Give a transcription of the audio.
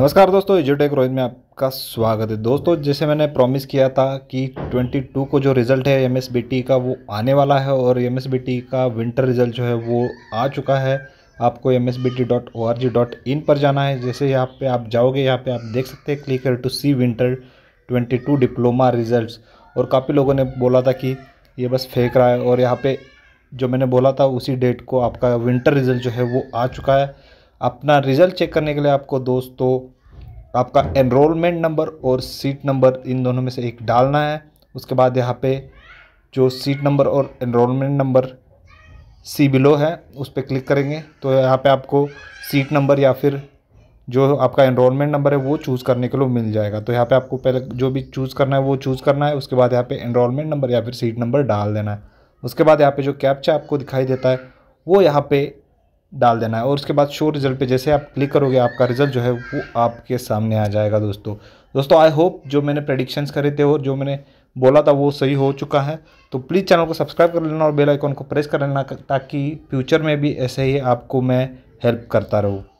नमस्कार दोस्तों एजुटेक रोहित में आपका स्वागत है दोस्तों जैसे मैंने प्रॉमिस किया था कि 22 को जो रिज़ल्ट है एम का वो आने वाला है और एमएसबीटी का विंटर रिज़ल्ट जो है वो आ चुका है आपको एम पर जाना है जैसे यहाँ पे आप जाओगे यहाँ पे आप देख सकते हैं click to see winter 22 diploma result और काफ़ी लोगों ने बोला था कि ये बस फेंक रहा है और यहाँ पर जो मैंने बोला था उसी डेट को आपका विंटर रिज़ल्ट जो है वो आ चुका है अपना रिज़ल्ट चेक करने के लिए आपको दोस्तों आपका एनरोलमेंट नंबर और सीट नंबर इन दोनों में से एक डालना है उसके बाद यहाँ पे जो सीट नंबर और एनरोलमेंट नंबर सी बिलो है उस पर क्लिक करेंगे तो यहाँ पे आपको सीट नंबर या फिर जो आपका एनरोलमेंट नंबर है वो चूज़ करने के लिए मिल जाएगा तो यहाँ पे आपको पहले जो भी चूज़ करना है वो चूज़ करना है उसके बाद यहाँ पे एनरोलमेंट नंबर या फिर सीट नंबर डाल देना है उसके बाद यहाँ पे जो कैप्चा आपको दिखाई देता है वो यहाँ पे डाल देना है और उसके बाद शो रिज़ल्ट पे जैसे आप क्लिक करोगे आपका रिज़ल्ट जो है वो आपके सामने आ जाएगा दोस्तों दोस्तों आई होप जो मैंने प्रडिक्शंस करे थे और जो मैंने बोला था वो सही हो चुका है तो प्लीज़ चैनल को सब्सक्राइब कर लेना और बेल आइकॉन को प्रेस कर लेना ताकि फ्यूचर में भी ऐसे ही आपको मैं हेल्प करता रहूँ